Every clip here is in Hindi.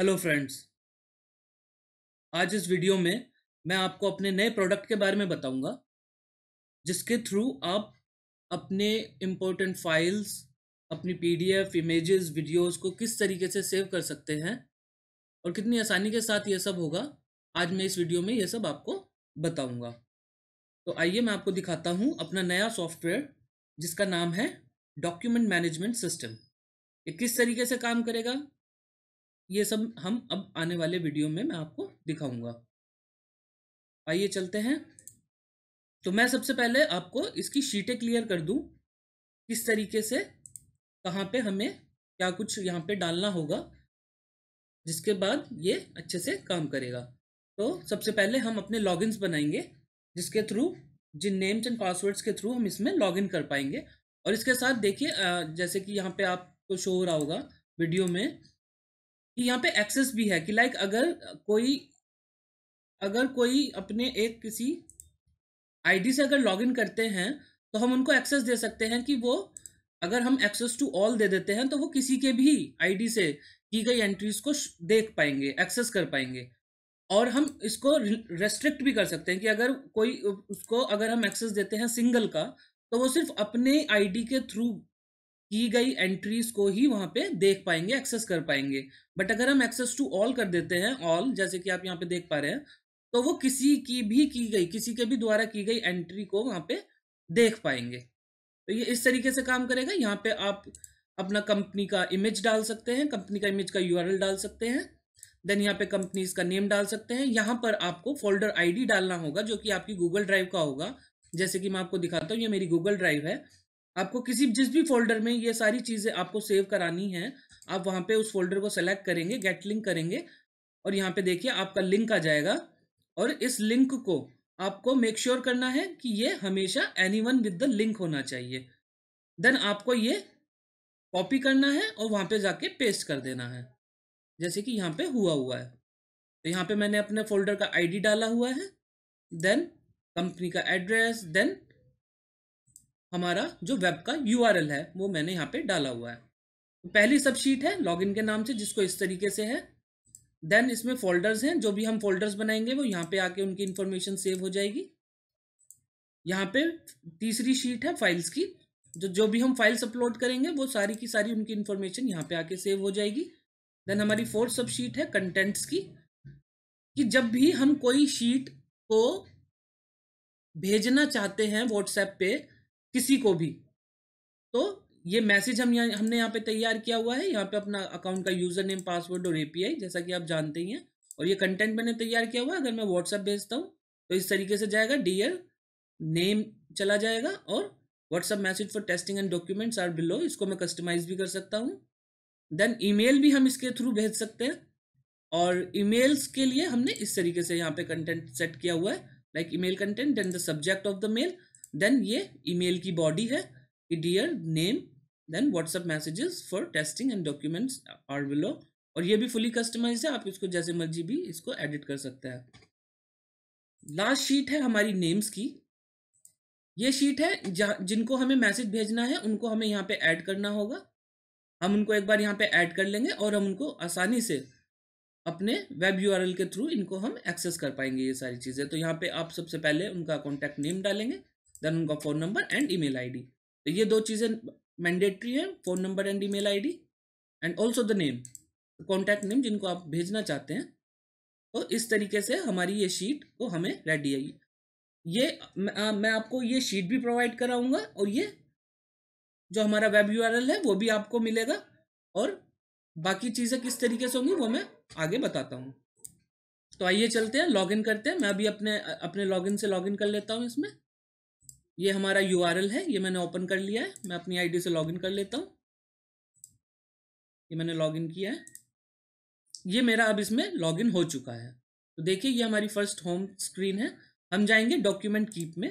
हेलो फ्रेंड्स आज इस वीडियो में मैं आपको अपने नए प्रोडक्ट के बारे में बताऊंगा जिसके थ्रू आप अपने इम्पोर्टेंट फाइल्स अपनी पीडीएफ इमेजेस वीडियोस को किस तरीके से सेव कर सकते हैं और कितनी आसानी के साथ ये सब होगा आज मैं इस वीडियो में ये सब आपको बताऊंगा तो आइए मैं आपको दिखाता हूँ अपना नया सॉफ्टवेयर जिसका नाम है डॉक्यूमेंट मैनेजमेंट सिस्टम ये किस तरीके से काम करेगा ये सब हम अब आने वाले वीडियो में मैं आपको दिखाऊंगा आइए चलते हैं तो मैं सबसे पहले आपको इसकी शीटें क्लियर कर दूं किस तरीके से कहाँ पे हमें क्या कुछ यहाँ पे डालना होगा जिसके बाद ये अच्छे से काम करेगा तो सबसे पहले हम अपने लॉगिन्स बनाएंगे जिसके थ्रू जिन नेम्स एंड पासवर्ड्स के थ्रू हम इसमें लॉगिन कर पाएंगे और इसके साथ देखिए जैसे कि यहाँ पे आपको शो हो रहा होगा वीडियो में यहाँ पे एक्सेस भी है कि लाइक अगर कोई अगर कोई अपने एक किसी आईडी से अगर लॉगिन करते हैं तो हम उनको एक्सेस दे सकते हैं कि वो अगर हम एक्सेस टू ऑल दे देते हैं तो वो किसी के भी आईडी से की गई एंट्रीज को देख पाएंगे एक्सेस कर पाएंगे और हम इसको रेस्ट्रिक्ट भी कर सकते हैं कि अगर कोई उसको अगर हम एक्सेस देते हैं सिंगल का तो वो सिर्फ अपने आईडी के थ्रू की गई एंट्रीज को ही वहां पे देख पाएंगे एक्सेस कर पाएंगे बट अगर हम एक्सेस टू ऑल कर देते हैं ऑल जैसे कि आप यहाँ पे देख पा रहे हैं तो वो किसी की भी की गई किसी के भी द्वारा की गई एंट्री को वहां पे देख पाएंगे तो ये इस तरीके से काम करेगा यहाँ पे आप अपना कंपनी का इमेज डाल सकते हैं कंपनी का इमेज का यू डाल सकते हैं देन यहाँ पे कंपनीज का नेम डाल सकते हैं यहाँ पर आपको फोल्डर आईडी डालना होगा जो कि आपकी गूगल ड्राइव का होगा जैसे कि मैं आपको दिखाता हूँ ये मेरी गूगल ड्राइव है आपको किसी जिस भी फोल्डर में ये सारी चीज़ें आपको सेव करानी है आप वहाँ पे उस फोल्डर को सेलेक्ट करेंगे गेट लिंक करेंगे और यहाँ पे देखिए आपका लिंक आ जाएगा और इस लिंक को आपको मेक श्योर sure करना है कि ये हमेशा any one with the link होना चाहिए देन आपको ये कॉपी करना है और वहाँ पे जाके पेस्ट कर देना है जैसे कि यहाँ पे हुआ हुआ है तो यहाँ पे मैंने अपने फोल्डर का आईडी डाला हुआ है देन कंपनी का एड्रेस देन हमारा जो वेब का यू है वो मैंने यहाँ पे डाला हुआ है पहली सब शीट है लॉगिन के नाम से जिसको इस तरीके से है देन इसमें फोल्डर्स हैं जो भी हम फोल्डर्स बनाएंगे वो यहाँ पे आके उनकी इन्फॉर्मेशन सेव हो जाएगी यहाँ पे तीसरी शीट है फाइल्स की जो जो भी हम फाइल्स अपलोड करेंगे वो सारी की सारी उनकी इन्फॉर्मेशन यहाँ पे आके सेव हो जाएगी देन हमारी फोर्थ सब शीट है कंटेंट्स की कि जब भी हम कोई शीट को भेजना चाहते हैं व्हाट्सएप पे किसी को भी तो ये मैसेज हम यहाँ हमने यहाँ पे तैयार किया हुआ है यहाँ पे अपना अकाउंट का यूजर नेम पासवर्ड और एपीआई जैसा कि आप जानते ही हैं और ये कंटेंट मैंने तैयार किया हुआ है अगर मैं व्हाट्सएप भेजता हूँ तो इस तरीके से जाएगा डियर नेम चला जाएगा और WhatsApp message for testing and documents are below इसको मैं कस्टमाइज भी कर सकता हूँ देन ईमेल भी हम इसके थ्रू भेज सकते हैं और ईमेल्स के लिए हमने इस तरीके से यहाँ पे कंटेंट सेट किया हुआ है like email content then the subject of the mail then ये ईमेल की बॉडी है कि dear name then WhatsApp messages for testing and documents are below और ये भी फुली कस्टमाइज है आप इसको जैसे मर्जी भी इसको एडिट कर सकते हैं लास्ट शीट है हमारी नेम्स की ये शीट है जिनको हमें मैसेज भेजना है उनको हमें यहाँ पे ऐड करना होगा हम उनको एक बार यहाँ पे ऐड कर लेंगे और हम उनको आसानी से अपने वेब यूआरएल के थ्रू इनको हम एक्सेस कर पाएंगे ये सारी चीज़ें तो यहाँ पे आप सबसे पहले उनका कॉन्टैक्ट नेम डालेंगे देन उनका phone number and email ID तो ये दो चीज़ें मैंडेटरी हैं phone number and email ID and also the name contact name जिनको आप भेजना चाहते हैं तो इस तरीके से हमारी ये शीट को हमें रेडी आई ये आ, मैं आपको ये शीट भी प्रोवाइड कराऊंगा और ये जो हमारा वेब यू है वो भी आपको मिलेगा और बाकी चीज़ें किस तरीके से होंगी वो मैं आगे बताता हूँ तो आइए चलते हैं लॉगिन करते हैं मैं अभी अपने अपने लॉगिन से लॉगिन कर लेता हूँ इसमें ये हमारा यू है ये मैंने ओपन कर लिया है मैं अपनी आईडी से लॉगिन कर लेता हूँ ये मैंने लॉगिन किया है ये मेरा अब इसमें लॉगिन हो चुका है तो देखिए ये हमारी फर्स्ट होम स्क्रीन है हम जाएंगे डॉक्यूमेंट कीप में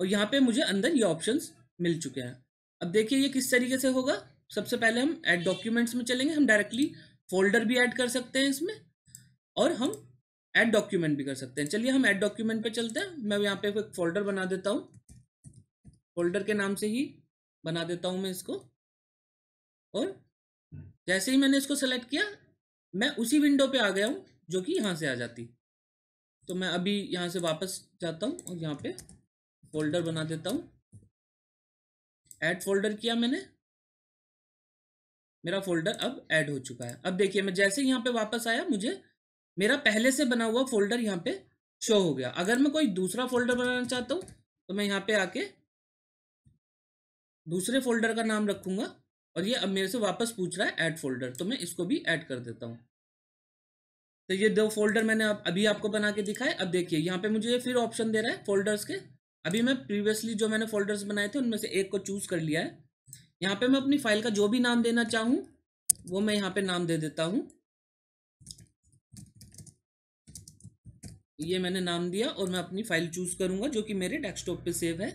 और यहाँ पे मुझे अंदर ये ऑप्शन मिल चुके हैं अब देखिए ये किस तरीके से होगा सबसे पहले हम ऐड डॉक्यूमेंट्स में चलेंगे हम डायरेक्टली फोल्डर भी ऐड कर सकते हैं इसमें और हम एड डॉक्यूमेंट भी कर सकते हैं चलिए हम एड डॉक्यूमेंट पे चलते हैं मैं यहाँ पे एक फोल्डर बना देता हूँ फोल्डर के नाम से ही बना देता हूँ मैं इसको और जैसे ही मैंने इसको सेलेक्ट किया मैं उसी विंडो पे आ गया हूँ जो कि यहाँ से आ जाती तो मैं अभी यहाँ से वापस जाता हूँ और यहाँ पे फोल्डर बना देता हूँ ऐड फोल्डर किया मैंने मेरा फोल्डर अब ऐड हो चुका है अब देखिए मैं जैसे यहाँ पे वापस आया मुझे मेरा पहले से बना हुआ फोल्डर यहाँ पे शो हो गया अगर मैं कोई दूसरा फोल्डर बनाना चाहता हूँ तो मैं यहाँ पे आके दूसरे फोल्डर का नाम रखूंगा और ये अब मेरे से वापस पूछ रहा है ऐड फोल्डर तो मैं इसको भी ऐड कर देता हूँ तो ये दो फोल्डर मैंने अभी आपको बना के दिखाए अब देखिए यहाँ पे मुझे ये फिर ऑप्शन दे रहा है फोल्डर्स के अभी मैं प्रीवियसली जो मैंने फोल्डर्स बनाए थे उनमें से एक को चूज कर लिया है यहाँ पे मैं अपनी फाइल का जो भी नाम देना चाहूँ वो मैं यहाँ पे नाम दे देता हूँ ये मैंने नाम दिया और मैं अपनी फाइल चूज करूंगा जो कि मेरे डेस्कटॉप पे सेव है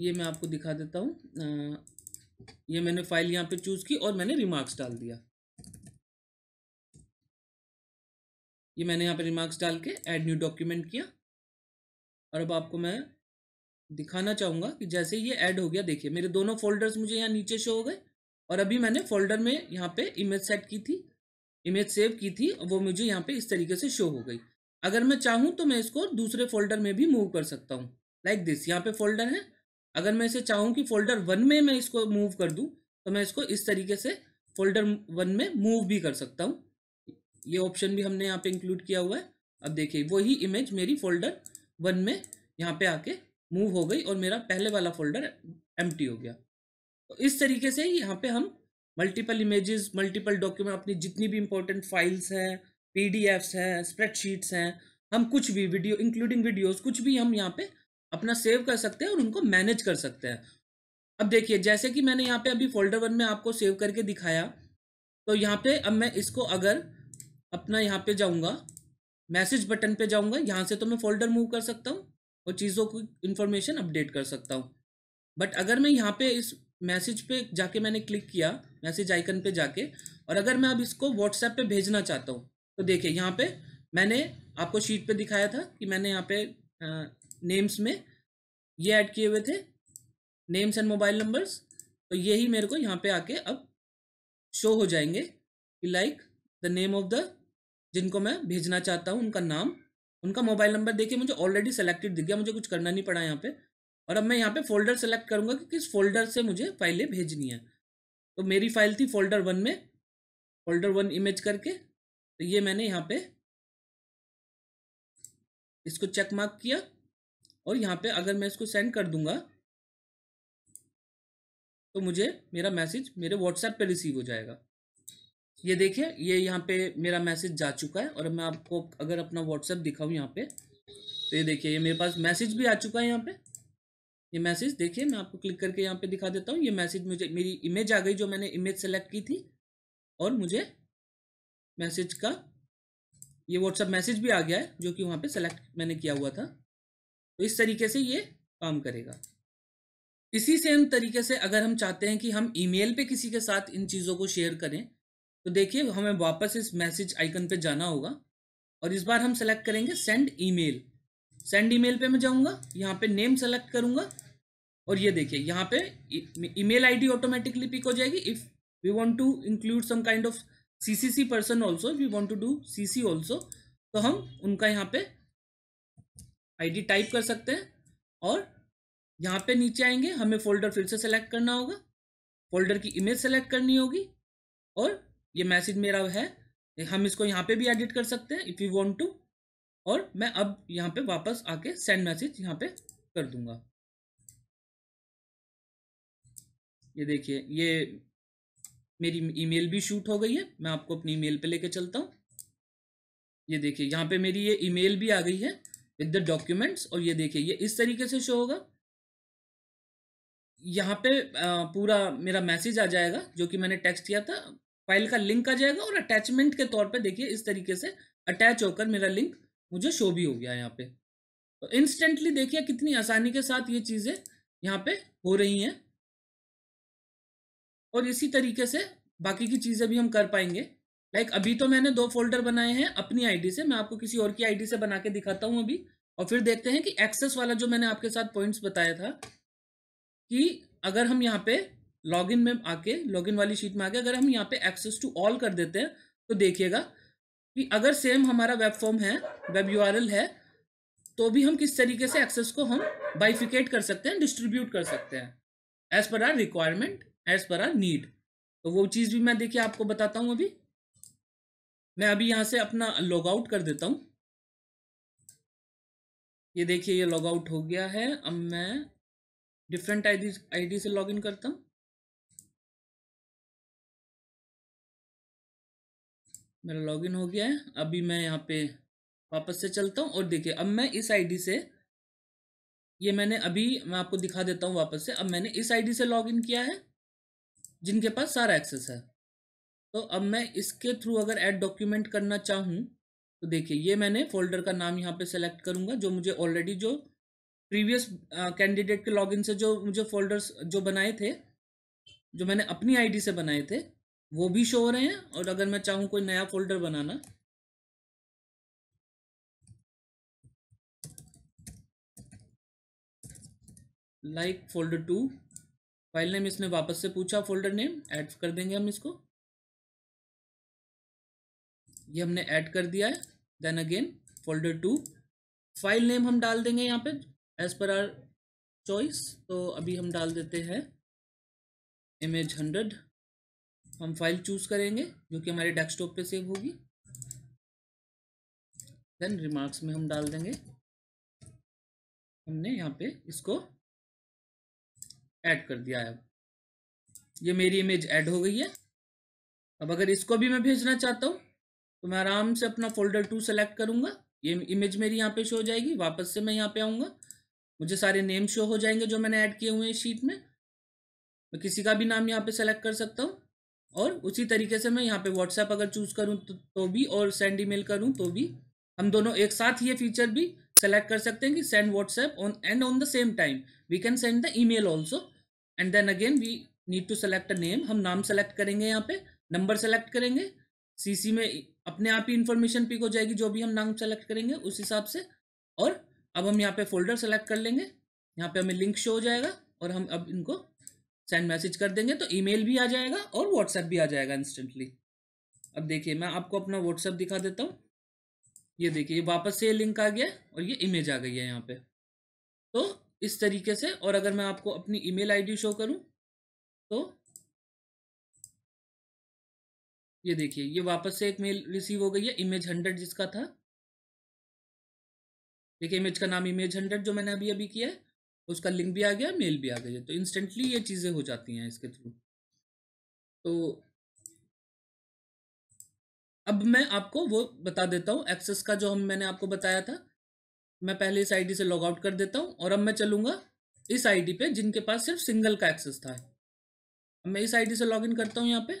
ये मैं आपको दिखा देता हूँ ये मैंने फाइल यहाँ पे चूज की और मैंने रिमार्क्स डाल दिया ये मैंने यहाँ पे रिमार्क्स डाल के एड न्यू डॉक्यूमेंट किया और अब आपको मैं दिखाना चाहूँगा कि जैसे ये ऐड हो गया देखिए मेरे दोनों फोल्डर्स मुझे यहाँ नीचे शो हो गए और अभी मैंने फोल्डर में यहाँ पे इमेज सेट की थी इमेज सेव की थी वो मुझे यहाँ पे इस तरीके से शो हो गई अगर मैं चाहूँ तो मैं इसको दूसरे फोल्डर में भी मूव कर सकता हूँ लाइक दिस यहाँ पे फोल्डर है अगर मैं इसे चाहूँ कि फोल्डर वन में मैं इसको मूव कर दूँ तो मैं इसको इस तरीके से फोल्डर वन में मूव भी कर सकता हूँ ये ऑप्शन भी हमने यहाँ पे इंक्लूड किया हुआ है अब देखिए वही इमेज मेरी फोल्डर वन में यहाँ पे आके मूव हो गई और मेरा पहले वाला फोल्डर एम हो गया तो इस तरीके से यहाँ पे हम मल्टीपल इमेजेस मल्टीपल डॉक्यूमेंट अपनी जितनी भी इंपॉर्टेंट फाइल्स हैं पी डी एफ्स हैं स्प्रेडशीट्स हैं हम कुछ भी वीडियो इंक्लूडिंग वीडियोस कुछ भी हम यहाँ पे अपना सेव कर सकते हैं और उनको मैनेज कर सकते हैं अब देखिए जैसे कि मैंने यहाँ पे अभी फोल्डर वन में आपको सेव करके दिखाया तो यहाँ पे अब मैं इसको अगर अपना यहाँ पे जाऊँगा मैसेज बटन पे जाऊँगा यहाँ से तो मैं फोल्डर मूव कर सकता हूँ और चीज़ों को इन्फॉर्मेशन अपडेट कर सकता हूँ बट अगर मैं यहाँ पे इस मैसेज पे जाके मैंने क्लिक किया मैसेज आइकन पे जाके और अगर मैं अब इसको व्हाट्सएप पे भेजना चाहता हूँ तो देखिए यहाँ पे मैंने आपको शीट पे दिखाया था कि मैंने यहाँ पे नेम्स में ये ऐड किए हुए थे नेम्स एंड मोबाइल नंबर्स तो यही मेरे को यहाँ पे आके अब शो हो जाएंगे कि like the name of the जिनको मैं भेजना चाहता हूँ उनका नाम उनका मोबाइल नंबर देखिए मुझे ऑलरेडी सेलेक्टेड दिख गया मुझे कुछ करना नहीं पड़ा यहाँ पे और अब मैं यहाँ पे फोल्डर सेलेक्ट करूँगा कि किस फोल्डर से मुझे फाइलें भेजनी है तो मेरी फाइल थी फोल्डर वन में फोल्डर वन इमेज करके तो ये मैंने यहाँ पे इसको चेक मार्क किया और यहाँ पे अगर मैं इसको सेंड कर दूंगा तो मुझे मेरा मैसेज मेरे व्हाट्सएप पे रिसीव हो जाएगा ये देखिए ये यहाँ पे मेरा मैसेज जा चुका है और मैं आपको अगर अपना व्हाट्सएप दिखाऊँ यहाँ पे तो ये देखिए ये मेरे पास मैसेज भी आ चुका है यहाँ पे ये मैसेज देखिए मैं आपको क्लिक करके यहाँ पे दिखा देता हूँ ये मैसेज मुझे मेरी इमेज आ गई जो मैंने इमेज सेलेक्ट की थी और मुझे मैसेज का ये व्हाट्सअप मैसेज भी आ गया है जो कि वहाँ पे सेलेक्ट मैंने किया हुआ था तो इस तरीके से ये काम करेगा इसी सेम तरीके से अगर हम चाहते हैं कि हम ईमेल पे किसी के साथ इन चीज़ों को शेयर करें तो देखिए हमें वापस इस मैसेज आइकन पे जाना होगा और इस बार हम सेलेक्ट करेंगे सेंड ईमेल सेंड ईमेल पे मैं जाऊंगा यहाँ पे नेम सेलेक्ट करूंगा और ये देखिए यहाँ पे ईमेल आईडी ऑटोमेटिकली पिक हो जाएगी if we want to include some kind of CCC person also we want to do CC also तो हम उनका यहाँ पे आईडी टाइप कर सकते हैं और यहाँ पे नीचे आएंगे हमें फोल्डर फिर से सेलेक्ट करना होगा फोल्डर की इमेज सेलेक्ट करनी होगी और ये मैसेज मेरा है हम इसको यहाँ पे भी एडिट कर सकते हैं इफ़ यू वॉन्ट टू और मैं अब यहाँ पे वापस आके सेंड मैसेज यहाँ पे कर दूंगा ये देखिए ये मेरी ईमेल भी शूट हो गई है मैं आपको अपनी ईमेल पे लेके चलता हूँ ये देखिए यहाँ पे मेरी ये ईमेल भी आ गई है विद द डॉक्यूमेंट्स और ये देखिए ये इस तरीके से शो होगा यहाँ पे पूरा मेरा मैसेज आ जाएगा जो कि मैंने टेक्स्ट किया था फाइल का लिंक आ जाएगा और अटैचमेंट के तौर पर देखिए इस तरीके से अटैच होकर मेरा लिंक मुझे शो भी हो गया यहाँ पे तो इंस्टेंटली देखिए कितनी आसानी के साथ ये चीज़ें यहाँ पे हो रही हैं और इसी तरीके से बाकी की चीज़ें भी हम कर पाएंगे लाइक अभी तो मैंने दो फोल्डर बनाए हैं अपनी आईडी से मैं आपको किसी और की आईडी से बना के दिखाता हूँ अभी और फिर देखते हैं कि एक्सेस वाला जो मैंने आपके साथ पॉइंट्स बताया था कि अगर हम यहाँ पे लॉगिन में आके लॉगिन वाली शीट में आके अगर हम यहाँ पे एक्सेस टू ऑल कर देते हैं तो देखिएगा कि अगर सेम हमारा वेब फॉर्म है वेब यू है तो भी हम किस तरीके से एक्सेस को हम बाइफिकेट कर सकते हैं डिस्ट्रीब्यूट कर सकते हैं as per are requirement as per uh need तो वो चीज़ भी मैं देखिए आपको बताता हूँ अभी मैं अभी यहाँ से अपना लॉग आउट कर देता हूँ ये देखिए ये लॉग आउट हो गया है अब मैं डिफरेंट आईडी आईडी से लॉग इन करता हूँ मेरा लॉगिन हो गया है अभी मैं यहाँ पे वापस से चलता हूँ और देखिए अब मैं इस आईडी से ये मैंने अभी मैं आपको दिखा देता हूँ वापस से अब मैंने इस आईडी से लॉगिन किया है जिनके पास सारा एक्सेस है तो अब मैं इसके थ्रू अगर ऐड डॉक्यूमेंट करना चाहूँ तो देखिए ये मैंने फोल्डर का नाम यहाँ पे सेलेक्ट करूँगा जो मुझे ऑलरेडी जो प्रीवियस कैंडिडेट के लॉगिन से जो मुझे फोल्डर्स जो बनाए थे जो मैंने अपनी आईडी से बनाए थे वो भी शो हो रहे हैं और अगर मैं चाहूँ कोई नया फोल्डर बनाना like folder two file name इसने वापस से पूछा फोल्डर नेम ऐड कर देंगे हम इसको ये हमने ऐड कर दिया है then again folder two file name हम डाल देंगे यहाँ पे एज पर आर चॉइस तो अभी हम डाल देते हैं इमेज हंड्रेड हम फाइल चूज करेंगे जो कि हमारे डेस्कटॉप पे सेव होगी देन रिमार्क्स में हम डाल देंगे हमने यहाँ पे इसको ऐड कर दिया है ये मेरी इमेज ऐड हो गई है अब अगर इसको भी मैं भेजना चाहता हूँ तो मैं आराम से अपना फोल्डर टू सेलेक्ट करूंगा ये इमेज मेरी यहाँ पे शो हो जाएगी वापस से मैं यहाँ पे आऊँगा मुझे सारे नेम शो हो जाएंगे जो मैंने ऐड किए हुए हैं शीट में मैं किसी का भी नाम यहाँ पे सेलेक्ट कर सकता हूँ और उसी तरीके से मैं यहाँ पे व्हाट्सएप अगर चूज़ करूँ तो, तो भी और सेंड ईमेल करूँ तो भी हम दोनों एक साथ ये फीचर भी सेलेक्ट कर सकते हैं कि send WhatsApp on and on the same time we can send the email also and then again we need to select a name हम नाम सेलेक्ट करेंगे यहाँ पे नंबर सेलेक्ट करेंगे सीसी में अपने आप ही इंफॉर्मेशन पिक हो जाएगी जो भी हम नाम सेलेक्ट करेंगे उस हिसाब से और अब हम यहाँ पे फोल्डर सेलेक्ट कर लेंगे यहाँ पे हमें लिंक शो हो जाएगा और हम अब इनको सेंड मैसेज कर देंगे तो ईमेल भी आ जाएगा और व्हाट्सएप भी आ जाएगा इंस्टेंटली अब देखिए मैं आपको अपना व्हाट्सएप दिखा देता हूँ ये देखिए वापस से ये लिंक आ गया और ये इमेज आ गई है यहाँ पे तो इस तरीके से और अगर मैं आपको अपनी ईमेल आईडी शो करूं तो ये देखिए ये वापस से एक मेल रिसीव हो गई है इमेज हंड्रेड जिसका था देखिए इमेज का नाम इमेज हंड्रेड जो मैंने अभी अभी किया है उसका लिंक भी आ गया मेल भी आ गया तो इंस्टेंटली ये चीज़ें हो जाती हैं इसके थ्रू तो अब मैं आपको वो बता देता हूँ एक्सेस का जो हम मैंने आपको बताया था मैं पहले इस आईडी से लॉग आउट कर देता हूँ और अब मैं चलूंगा इस आईडी पे जिनके पास सिर्फ सिंगल का एक्सेस था अब मैं इस आईडी से लॉगिन करता हूँ यहाँ पे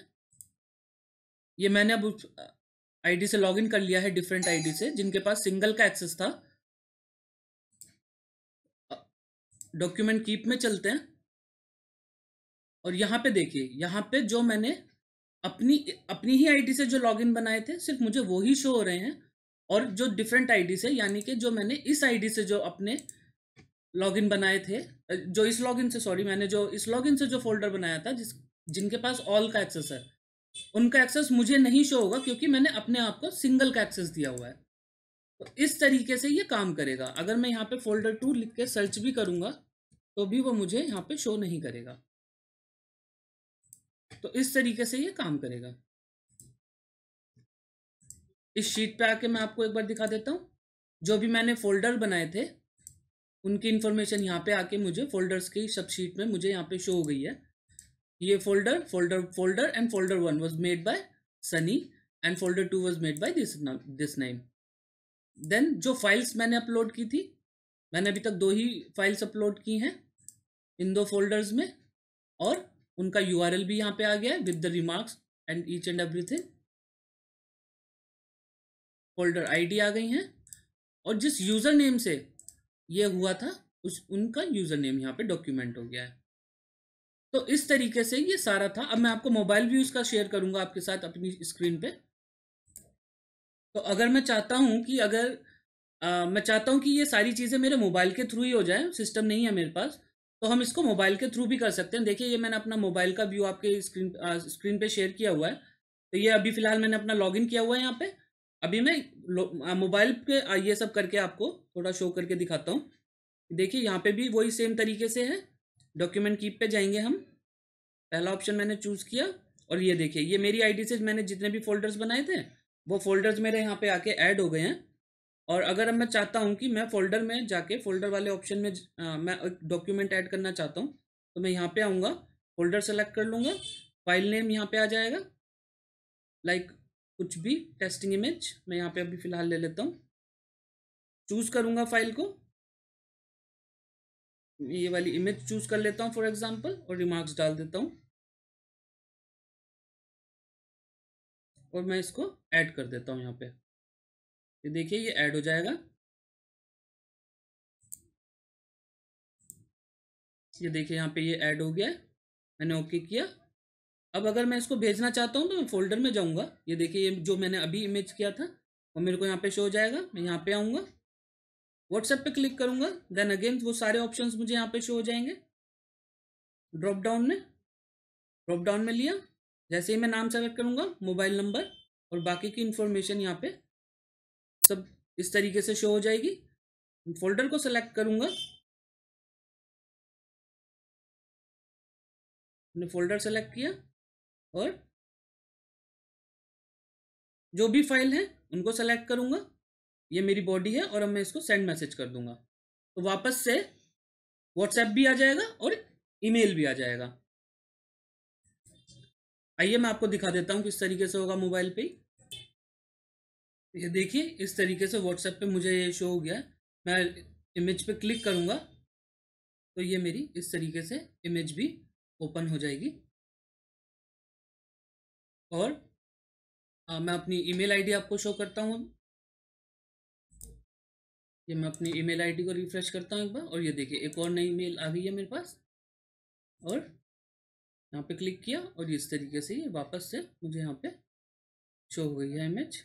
ये मैंने अब आईडी से लॉगिन कर लिया है डिफरेंट आईडी से जिनके पास सिंगल का एक्सेस था डॉक्यूमेंट कीप में चलते हैं और यहाँ पे देखिए यहाँ पे जो मैंने अपनी अपनी ही आईडी से जो लॉगिन बनाए थे सिर्फ मुझे वो ही शो हो रहे हैं और जो डिफरेंट आईडी से यानी कि जो मैंने इस आईडी से जो अपने लॉगिन बनाए थे जो इस लॉगिन से सॉरी मैंने जो इस लॉगिन से जो फोल्डर बनाया था जिस जिनके पास ऑल का एक्सेस है उनका एक्सेस मुझे नहीं शो होगा क्योंकि मैंने अपने आप को सिंगल का एक्सेस दिया हुआ है तो इस तरीके से ये काम करेगा अगर मैं यहाँ पे फोल्डर टू लिख के सर्च भी करूँगा तो भी वो मुझे यहाँ पे शो नहीं करेगा तो इस तरीके से ये काम करेगा इस शीट पे आके मैं आपको एक बार दिखा देता हूँ जो भी मैंने फोल्डर बनाए थे उनकी इन्फॉर्मेशन यहाँ पे आके मुझे फोल्डर्स की सब शीट में मुझे यहाँ पे शो हो गई है ये folder folder folder and folder one was made by Sunny and folder two was made by this this name then जो फाइल्स मैंने अपलोड की थी मैंने अभी तक दो ही फाइल्स अपलोड की हैं इन दो फोल्डर्स में और उनका यू भी यहाँ पे आ गया है with the remarks and each and everything folder ID आ गई हैं और जिस यूज़र नेम से ये हुआ था उस उनका यूज़र नेम यहाँ पे डॉक्यूमेंट हो गया है तो इस तरीके से ये सारा था अब मैं आपको मोबाइल व्यूज़ का शेयर करूंगा आपके साथ अपनी स्क्रीन पे तो अगर मैं चाहता हूँ कि अगर आ, मैं चाहता हूँ कि ये सारी चीज़ें मेरे मोबाइल के थ्रू ही हो जाए सिस्टम नहीं है मेरे पास तो हम इसको मोबाइल के थ्रू भी कर सकते हैं देखिए ये मैंने अपना मोबाइल का व्यू आपके स्क्रीन आ, स्क्रीन पे शेयर किया हुआ है तो ये अभी फ़िलहाल मैंने अपना लॉग किया हुआ है यहाँ पे अभी मैं मोबाइल पे ये सब करके आपको थोड़ा शो करके दिखाता हूँ देखिए यहाँ पे भी वही सेम तरीके से है डॉक्यूमेंट कीप पे जाएंगे हम पहला ऑप्शन मैंने चूज़ किया और ये देखिए ये मेरी आईडी से मैंने जितने भी फोल्डर्स बनाए थे वो फोल्डर्स मेरे यहाँ पे आके ऐड हो गए हैं और अगर मैं चाहता हूँ कि मैं फोल्डर में जाके फोल्डर वाले ऑप्शन में आ, मैं एक डॉक्यूमेंट ऐड करना चाहता हूँ तो मैं यहाँ पे आऊँगा फोल्डर सेलेक्ट कर लूँगा फाइल नेम यहाँ पे आ जाएगा लाइक like, कुछ भी टेस्टिंग इमेज मैं यहाँ पे अभी फ़िलहाल ले लेता हूँ चूज़ करूँगा फाइल को ये वाली इमेज चूज़ कर लेता हूँ फॉर एग्जांपल और रिमार्क्स डाल देता हूँ और मैं इसको ऐड कर देता हूँ यहाँ पे ये देखिए ये ऐड हो जाएगा ये देखिए यहाँ पे ये ऐड हो गया मैंने ओके किया अब अगर मैं इसको भेजना चाहता हूँ तो मैं फोल्डर में जाऊँगा ये देखिए ये जो मैंने अभी इमेज किया था वो मेरे को यहाँ पे शो हो जाएगा मैं यहाँ पे आऊँगा व्हाट्सएप पे क्लिक करूँगा देन अगेन वो सारे ऑप्शंस मुझे यहाँ पे शो हो जाएंगे ड्रॉप डाउन में ड्रॉप डाउन में लिया जैसे ही मैं नाम सेलेक्ट करूँगा मोबाइल नंबर और बाकी की इन्फॉर्मेशन यहाँ पे सब इस तरीके से शो हो जाएगी फोल्डर को सेलेक्ट करूँगा मैंने फोल्डर सेलेक्ट किया और जो भी फाइल है उनको सेलेक्ट करूँगा ये मेरी बॉडी है और अब मैं इसको सेंड मैसेज कर दूंगा तो वापस से व्हाट्सएप भी आ जाएगा और ईमेल भी आ जाएगा आइए मैं आपको दिखा देता हूँ किस तरीके से होगा मोबाइल पे ये देखिए इस तरीके से व्हाट्सएप पे मुझे ये शो हो गया मैं इमेज पे क्लिक करूँगा तो ये मेरी इस तरीके से इमेज भी ओपन हो जाएगी और आ, मैं अपनी ईमेल आईडी आपको शो करता हूँ ये मैं अपनी ईमेल आईडी को रिफ्रेश करता हूँ एक बार और ये देखिए एक और नई ईमेल आ गई है मेरे पास और यहाँ पे क्लिक किया और इस तरीके से ये वापस से मुझे यहाँ पे शो हो गई है इमेज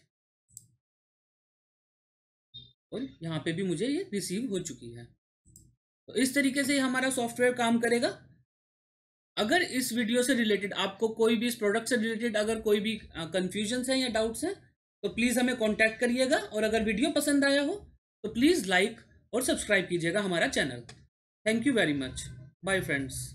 और यहाँ पे भी मुझे ये रिसीव हो चुकी है तो इस तरीके से हमारा सॉफ्टवेयर काम करेगा अगर इस वीडियो से रिलेटेड आपको कोई भी इस प्रोडक्ट से रिलेटेड अगर कोई भी कन्फ्यूजन्स हैं या डाउट्स हैं तो प्लीज़ हमें कॉन्टैक्ट करिएगा और अगर वीडियो पसंद आया हो तो प्लीज़ लाइक और सब्सक्राइब कीजिएगा हमारा channel thank you very much bye friends